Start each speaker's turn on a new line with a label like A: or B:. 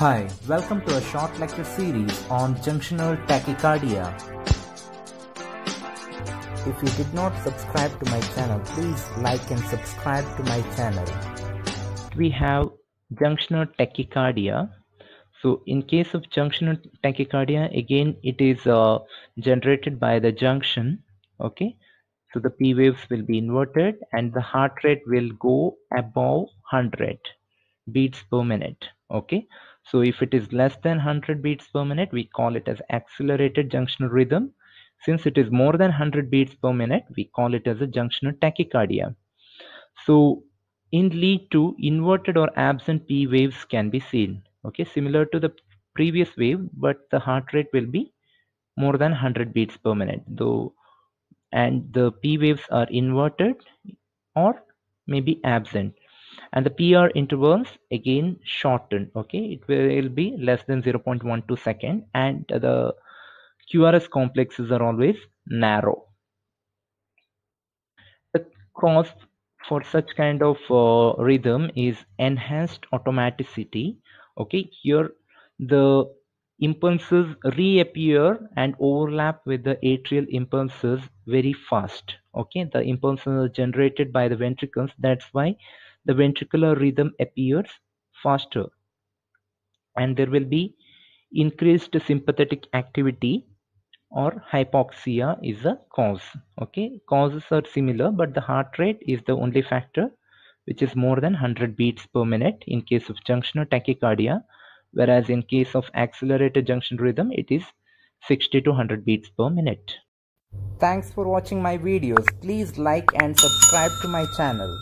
A: Hi, welcome to a short lecture series on junctional tachycardia. If you did not subscribe to my channel, please like and subscribe to my channel. We have junctional tachycardia. So in case of junctional tachycardia, again, it is uh, generated by the junction. Okay. So the P waves will be inverted and the heart rate will go above 100 beats per minute. Okay. So if it is less than 100 beats per minute, we call it as accelerated junctional rhythm. Since it is more than 100 beats per minute, we call it as a junctional tachycardia. So in lead 2, inverted or absent P waves can be seen. Okay, similar to the previous wave, but the heart rate will be more than 100 beats per minute. Though, and the P waves are inverted or maybe absent and the PR intervals again shortened okay it will be less than 0.12 second and the QRS complexes are always narrow the cost for such kind of uh, rhythm is enhanced automaticity okay here the impulses reappear and overlap with the atrial impulses very fast okay the impulses are generated by the ventricles that's why the ventricular rhythm appears faster and there will be increased sympathetic activity or hypoxia is a cause okay causes are similar but the heart rate is the only factor which is more than 100 beats per minute in case of junctional tachycardia whereas in case of accelerated junction rhythm it is 60 to 100 beats per minute thanks for watching my videos please like and subscribe to my channel